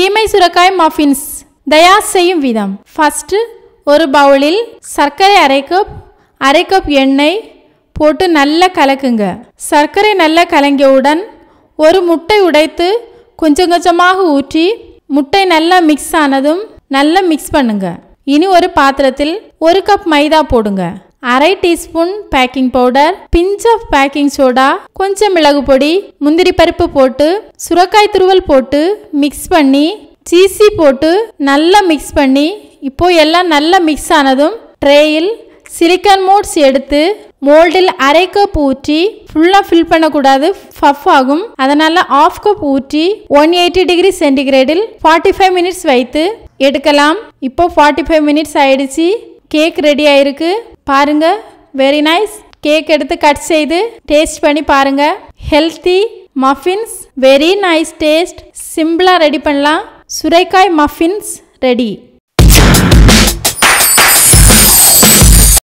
சீமை சுரக்காய் மஃபின்ஸ் தயார் செய்யும் விதம் ஃபஸ்ட்டு ஒரு பவுலில் சர்க்கரை அரை கப் அரை கப் எண்ணெய் போட்டு நல்லா கலக்குங்க சர்க்கரை நல்லா கலங்கியவுடன் ஒரு முட்டை உடைத்து கொஞ்சம் கொஞ்சமாக ஊற்றி முட்டை நல்லா மிக்ஸ் ஆனதும் நல்லா மிக்ஸ் பண்ணுங்க இனி ஒரு பாத்திரத்தில் ஒரு கப் மைதா போடுங்க அரை teaspoon baking powder pinch of baking soda கொஞ்சம் மிளகு பொடி முந்திரி பருப்பு போட்டு சுரக்காய் துருவல் போட்டு மிக்ஸ் பண்ணி சீசி போட்டு நல்லா மிக்ஸ் பண்ணி இப்போ எல்லாம் நல்லா மிக்ஸ் ஆனதும் ட்ரேயில் சிலிக்கன் மோட்ஸ் எடுத்து மோல்டில் அரை கப் ஊற்றி ஃபுல்லாக ஃபில் பண்ணக்கூடாது ஃபஃப் ஆகும் அதனால் ஆஃப் கப் ஊற்றி ஒன் எயிட்டி டிகிரி சென்டிகிரேடில் ஃபார்ட்டி ஃபைவ் மினிட்ஸ் வைத்து எடுக்கலாம் இப்போ ஃபார்ட்டி ஃபைவ் மினிட்ஸ் ஆயிடுச்சு கேக் ரெடி ஆயிருக்கு பாருங்கள் வெரி நைஸ் கேக் எடுத்து கட் செய்து டேஸ்ட் பண்ணி பாருங்கள் healthy muffins very nice taste சிம்பிளாக ரெடி பண்ணலாம் சுரைக்காய் மஃபின்ஸ் ரெடி